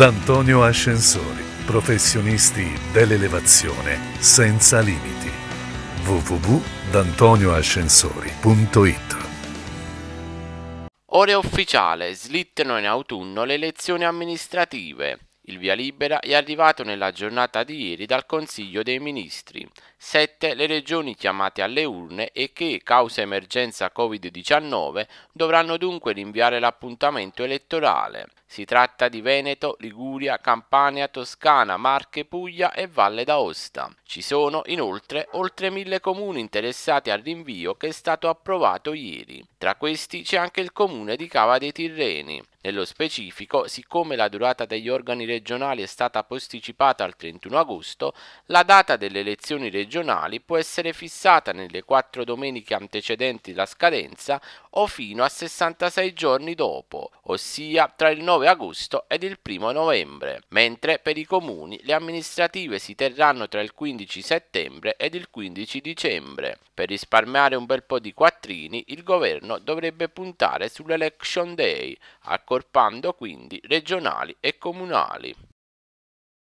D'Antonio Ascensori, professionisti dell'elevazione senza limiti. www.dantonioascensori.it Ore ufficiale, slittano in autunno le elezioni amministrative. Il via libera è arrivato nella giornata di ieri dal Consiglio dei Ministri. Sette le regioni chiamate alle urne e che, causa emergenza Covid-19, dovranno dunque rinviare l'appuntamento elettorale. Si tratta di Veneto, Liguria, Campania, Toscana, Marche, Puglia e Valle d'Aosta. Ci sono inoltre oltre mille comuni interessati al rinvio che è stato approvato ieri. Tra questi c'è anche il comune di Cava dei Tirreni. Nello specifico, siccome la durata degli organi regionali è stata posticipata al 31 agosto, la data delle elezioni regionali può essere fissata nelle quattro domeniche antecedenti la scadenza o fino a 66 giorni dopo, ossia tra il 9 9 agosto ed il 1 novembre, mentre per i comuni le amministrative si terranno tra il 15 settembre ed il 15 dicembre. Per risparmiare un bel po' di quattrini, il governo dovrebbe puntare sull'Election Day, accorpando quindi regionali e comunali.